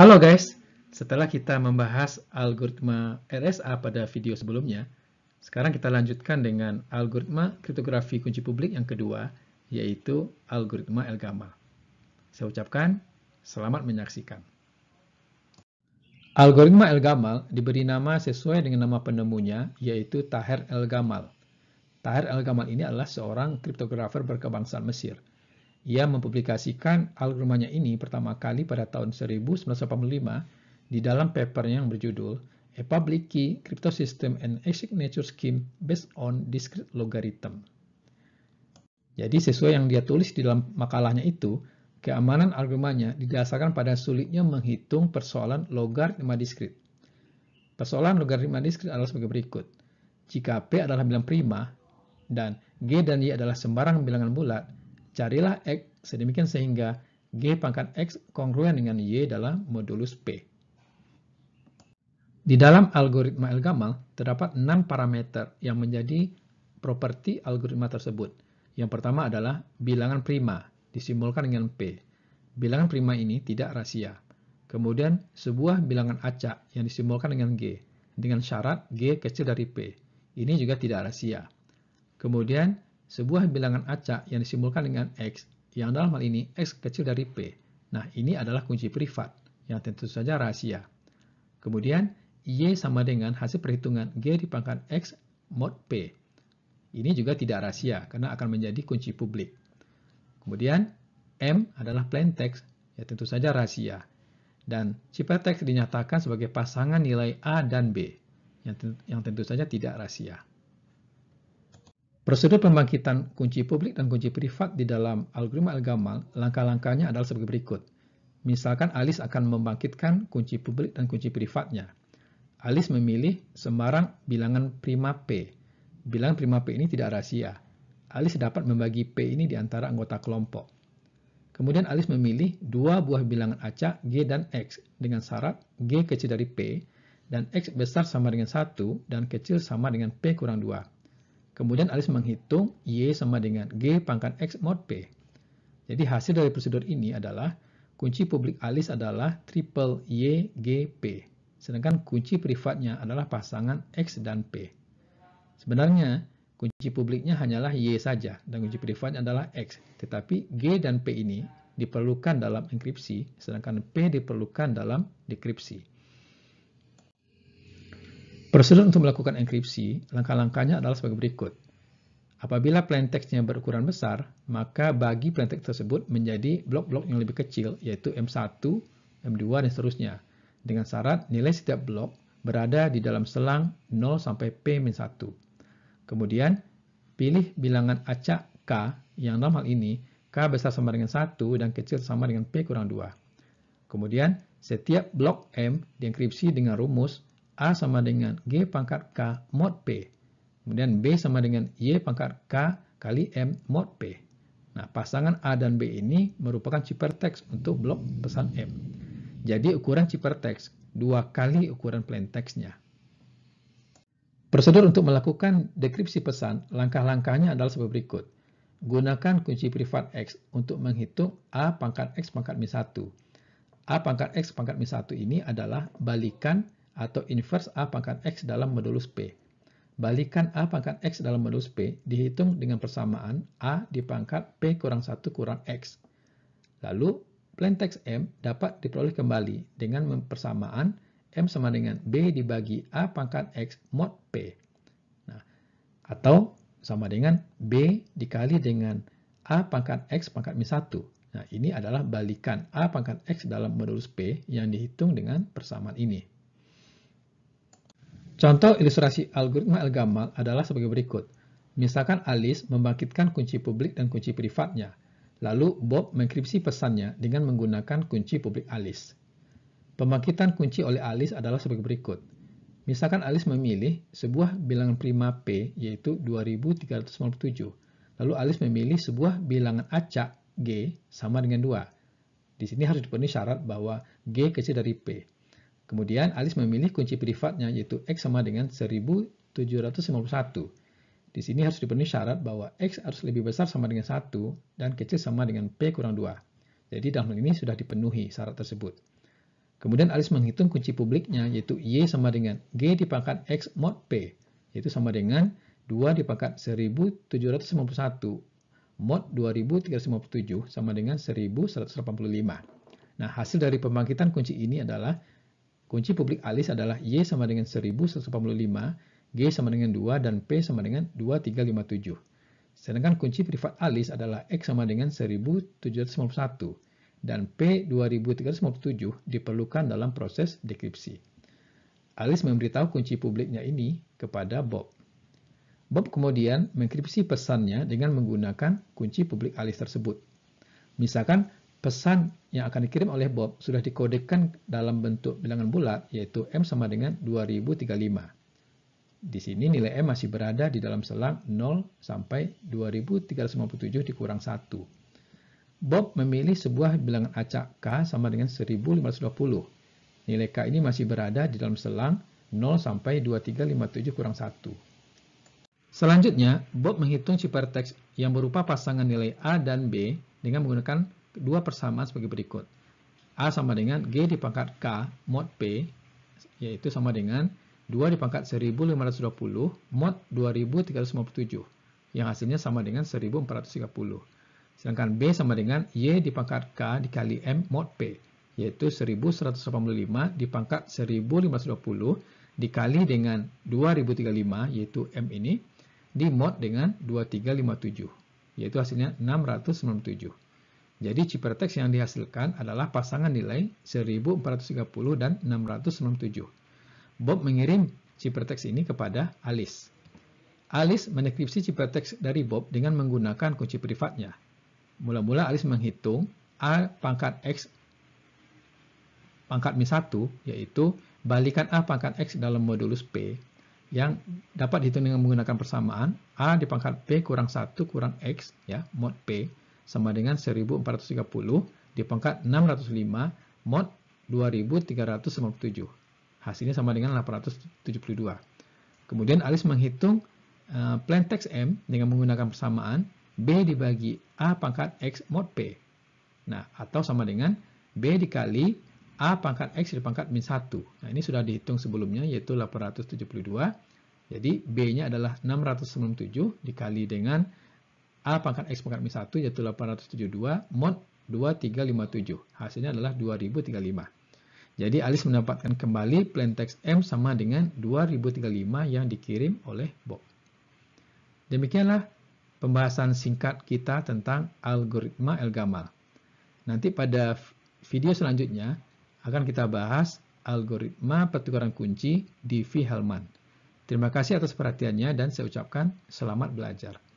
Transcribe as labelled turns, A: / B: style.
A: Halo guys, setelah kita membahas algoritma RSA pada video sebelumnya, sekarang kita lanjutkan dengan algoritma kriptografi kunci publik yang kedua, yaitu algoritma Elgama. Saya ucapkan selamat menyaksikan. Algoritma Elgamal diberi nama sesuai dengan nama penemunya, yaitu Taher Elgamal. Taher Elgamal ini adalah seorang kriptografer berkebangsaan Mesir. Ia mempublikasikan algoritmanya ini pertama kali pada tahun 1985 di dalam paper yang berjudul A Public Key Cryptosystem and a Signature Scheme Based on Discrete Logarithm. Jadi sesuai yang dia tulis di dalam makalahnya itu, keamanan algoritmanya didasarkan pada sulitnya menghitung persoalan logaritma diskrit. Persoalan logaritma diskrit adalah sebagai berikut. Jika P adalah bilangan prima dan G dan Y adalah sembarang bilangan bulat, Carilah X sedemikian sehingga G pangkat X kongruen dengan Y dalam modulus P. Di dalam algoritma el terdapat 6 parameter yang menjadi properti algoritma tersebut. Yang pertama adalah bilangan prima disimbolkan dengan P. Bilangan prima ini tidak rahasia. Kemudian sebuah bilangan acak yang disimbolkan dengan G dengan syarat G kecil dari P. Ini juga tidak rahasia. Kemudian sebuah bilangan acak yang disimbolkan dengan X, yang dalam hal ini X kecil dari P. Nah, ini adalah kunci privat, yang tentu saja rahasia. Kemudian, Y sama dengan hasil perhitungan G di pangkat X mod P. Ini juga tidak rahasia, karena akan menjadi kunci publik. Kemudian, M adalah plain text, ya tentu saja rahasia. Dan cipta dinyatakan sebagai pasangan nilai A dan B, yang tentu, yang tentu saja tidak rahasia. Prosedur pembangkitan kunci publik dan kunci privat di dalam algoritma Al-Gamal, langkah-langkahnya adalah sebagai berikut. Misalkan Alice akan membangkitkan kunci publik dan kunci privatnya. Alice memilih sembarang bilangan prima P. Bilangan prima P ini tidak rahasia. Alice dapat membagi P ini di antara anggota kelompok. Kemudian Alice memilih dua buah bilangan acak G dan X dengan syarat G kecil dari P dan X besar sama dengan 1 dan kecil sama dengan P kurang 2. Kemudian Alice menghitung Y sama dengan G pangkat X mod P. Jadi hasil dari prosedur ini adalah kunci publik Alice adalah triple Y, G, P. Sedangkan kunci privatnya adalah pasangan X dan P. Sebenarnya, kunci publiknya hanyalah Y saja dan kunci privatnya adalah X. Tetapi G dan P ini diperlukan dalam enkripsi, sedangkan P diperlukan dalam dekripsi. Prosedur untuk melakukan enkripsi, langkah-langkahnya adalah sebagai berikut. Apabila plain text-nya berukuran besar, maka bagi plain text tersebut menjadi blok-blok yang lebih kecil, yaitu M1, M2, dan seterusnya. Dengan syarat nilai setiap blok berada di dalam selang 0 sampai P-1. Kemudian, pilih bilangan acak K, yang dalam hal ini, K besar sama dengan 1 dan kecil sama dengan P kurang 2. Kemudian, setiap blok M dienkripsi dengan rumus A sama dengan G pangkat K mod P. Kemudian B sama dengan Y pangkat K kali M mod P. Nah, pasangan A dan B ini merupakan ciphertext untuk blok pesan M. Jadi ukuran ciphertext dua kali ukuran plain text Prosedur untuk melakukan dekripsi pesan, langkah-langkahnya adalah sebagai berikut. Gunakan kunci privat X untuk menghitung A pangkat X pangkat min 1. A pangkat X pangkat min 1 ini adalah balikan atau inverse A pangkat X dalam modulus P. Balikan A pangkat X dalam modulus P dihitung dengan persamaan A pangkat P kurang 1 kurang X. Lalu, plain text M dapat diperoleh kembali dengan persamaan M sama dengan B dibagi A pangkat X mod P. Nah, atau sama dengan B dikali dengan A pangkat X pangkat min 1. Nah, ini adalah balikan A pangkat X dalam modulus P yang dihitung dengan persamaan ini. Contoh ilustrasi algoritma el adalah sebagai berikut. Misalkan Alice membangkitkan kunci publik dan kunci privatnya, lalu Bob mengkripsi pesannya dengan menggunakan kunci publik Alice. Pembangkitan kunci oleh Alice adalah sebagai berikut. Misalkan Alice memilih sebuah bilangan prima P, yaitu 2397. Lalu Alice memilih sebuah bilangan acak G sama dengan 2. Di sini harus dipenuhi syarat bahwa G kecil dari P. Kemudian Alice memilih kunci privatnya yaitu X sama dengan 1751. Di sini harus dipenuhi syarat bahwa X harus lebih besar sama dengan 1 dan kecil sama dengan P kurang 2. Jadi dalam hal ini sudah dipenuhi syarat tersebut. Kemudian Alice menghitung kunci publiknya yaitu Y sama dengan G dipangkat X mod P yaitu sama dengan 2 dipangkat 1751 mod 2357 sama dengan 1185. Nah, hasil dari pembangkitan kunci ini adalah Kunci publik alis adalah Y sama dengan 1185, G sama dengan 2, dan P sama dengan 2357. Sedangkan kunci privat alis adalah X sama dengan 1791, dan P 2357 diperlukan dalam proses dekripsi. Alice memberitahu kunci publiknya ini kepada Bob. Bob kemudian mengkripsi pesannya dengan menggunakan kunci publik alis tersebut. Misalkan pesan yang akan dikirim oleh Bob sudah dikodekan dalam bentuk bilangan bulat, yaitu M sama dengan 2035. Di sini nilai M masih berada di dalam selang 0 sampai 2357 dikurang 1. Bob memilih sebuah bilangan acak K sama dengan 1520. Nilai K ini masih berada di dalam selang 0 sampai 2357 kurang 1. Selanjutnya, Bob menghitung ciparteks yang berupa pasangan nilai A dan B dengan menggunakan dua persamaan sebagai berikut. A sama dengan G dipangkat K mod P, yaitu sama dengan 2 dipangkat 1520 mod 2357, yang hasilnya sama dengan 1430. Sedangkan B sama dengan Y dipangkat K dikali M mod P, yaitu 1185 dipangkat 1520 dikali dengan 2035, yaitu M ini, di mod dengan 2357, yaitu hasilnya 697. Jadi ciperteks yang dihasilkan adalah pasangan nilai 1430 dan 697. Bob mengirim ciperteks ini kepada Alice. Alice mendekripsi ciperteks dari Bob dengan menggunakan kunci privatnya. Mula-mula Alice menghitung A pangkat X pangkat min-1, yaitu balikan A pangkat X dalam modulus P yang dapat dihitung dengan menggunakan persamaan A di pangkat P kurang 1 kurang X, ya, mod P sama dengan 1430 di pangkat 605 mod 2397. Hasilnya sama dengan 872. Kemudian Alice menghitung uh, plan text M dengan menggunakan persamaan B dibagi A pangkat X mod P. Nah, atau sama dengan B dikali A pangkat X pangkat min 1. Nah, ini sudah dihitung sebelumnya, yaitu 872. Jadi, B-nya adalah 697 dikali dengan A pangkat X pangkat minus 1 yaitu 872 mod 2357. Hasilnya adalah 2035. Jadi Alice mendapatkan kembali plain text M sama dengan 2035 yang dikirim oleh Bob. Demikianlah pembahasan singkat kita tentang algoritma Elgamal. Nanti pada video selanjutnya akan kita bahas algoritma pertukaran kunci di V. Hellman. Terima kasih atas perhatiannya dan saya ucapkan selamat belajar.